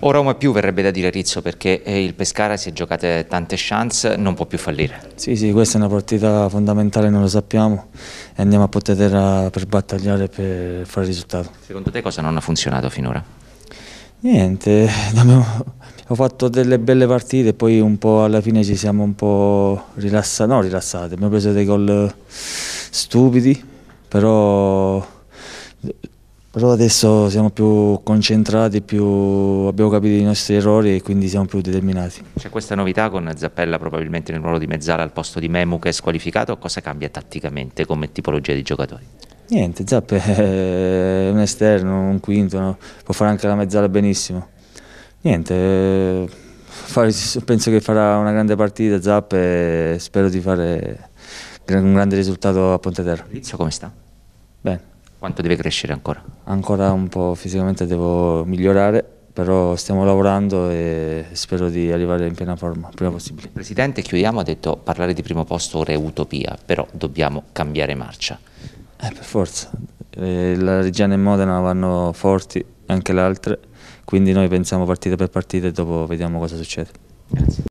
O Roma più verrebbe da dire Rizzo perché eh, il Pescara si è giocate tante chance, non può più fallire. Sì, sì, questa è una partita fondamentale, non lo sappiamo e andiamo a Potetera per battagliare per fare il risultato. Secondo te cosa non ha funzionato finora? Niente, abbiamo, fatto delle belle partite, poi un po' alla fine ci siamo un po' rilassati, no rilassati, abbiamo preso dei gol stupidi, però però adesso siamo più concentrati, più abbiamo capito i nostri errori e quindi siamo più determinati. C'è questa novità con Zappella probabilmente nel ruolo di mezzala al posto di Memu che è squalificato, cosa cambia tatticamente come tipologia di giocatori? Niente, Zapp è un esterno, un quinto, no? può fare anche la mezzala benissimo. Niente, penso che farà una grande partita Zapp e spero di fare un grande risultato a Ponte Terra. Inizio come sta? Quanto deve crescere ancora? Ancora un po' fisicamente devo migliorare, però stiamo lavorando e spero di arrivare in piena forma, prima possibile. Presidente, chiudiamo, ha detto parlare di primo posto ora è utopia, però dobbiamo cambiare marcia. Eh, per forza, eh, la Reggiana e Modena vanno forti, anche le altre, quindi noi pensiamo partita per partita e dopo vediamo cosa succede. Grazie.